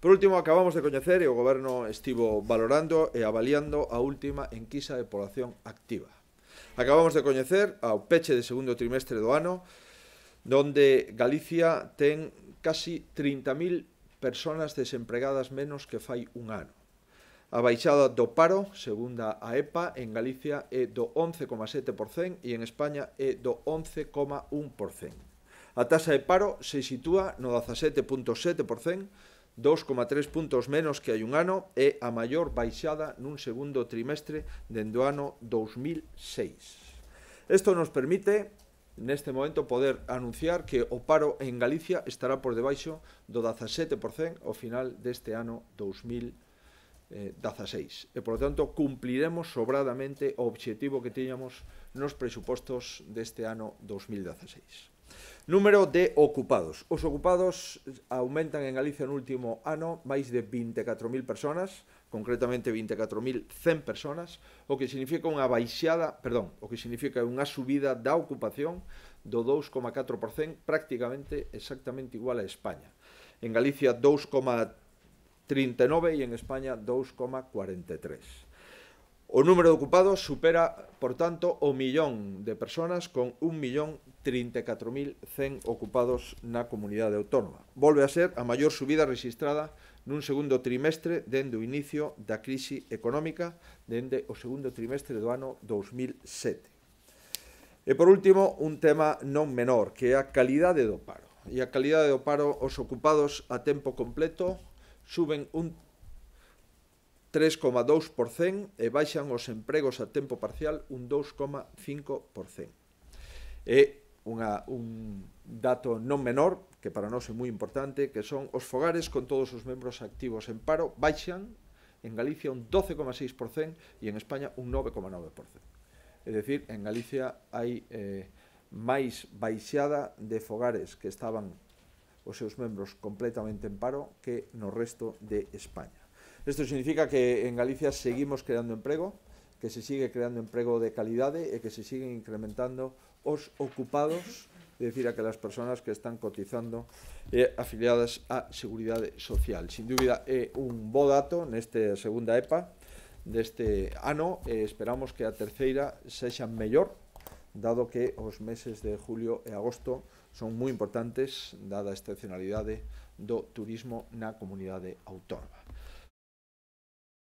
Por último, acabamos de coñecer e o goberno estivo valorando e avaliando a última enquisa de población activa. Acabamos de coñecer ao peche de segundo trimestre do ano, donde Galicia ten casi 30.000 persoas desempregadas menos que fai un ano. A baixada do paro, segunda a EPA, en Galicia é do 11,7% e en España é do 11,1%. A taxa de paro se sitúa no 17,7%, 2,3 puntos menos que hai un ano e a maior baixada nun segundo trimestre dende o ano 2006. Isto nos permite neste momento poder anunciar que o paro en Galicia estará por debaixo do 17% ao final deste ano 2006 eh, 16. E, por lo tanto, cumpriremos sobradamente o obxectivo que tiñamos nos presupostos deste ano 2016. Número de ocupados. Os ocupados aumentan en Galicia no último ano máis de 24.000 personas, concretamente 24.100 personas, o que significa unha baixada, perdón, o que significa unha subida da ocupación do 2,4%, prácticamente exactamente igual a España. En Galicia 39 e en España 2,43. O número de ocupados supera, por tanto, o millón de personas con 34.100 ocupados na comunidade autónoma. Volve a ser a maior subida registrada nun segundo trimestre dende o inicio da crise económica, dende o segundo trimestre do ano 2007. E por último, un tema non menor, que é a calidade do paro. E a calidade do paro os ocupados a tempo completo suben un 3,2% e baixan os empregos a tempo parcial un 2,5%. E unha, un dato non menor, que para nós é moi importante, que son os fogares con todos os membros activos en paro baixan en Galicia un 12,6% e en España un 9,9%. É dicir, en Galicia hai eh, máis baixada de fogares que estaban os seus membros completamente en paro que no resto de España. Isto significa que en Galicia seguimos creando emprego, que se sigue creando emprego de calidade e que se siguen incrementando os ocupados, é dicir, aquelas persoas que están cotizando e eh, afiliadas á Seguridade Social. Sin dúbida é un bo dato neste segunda EPA deste ano esperamos que a terceira sexa mellor dado que os meses de julio e agosto son moi importantes dada a excepcionalidade do turismo na comunidade autónoma.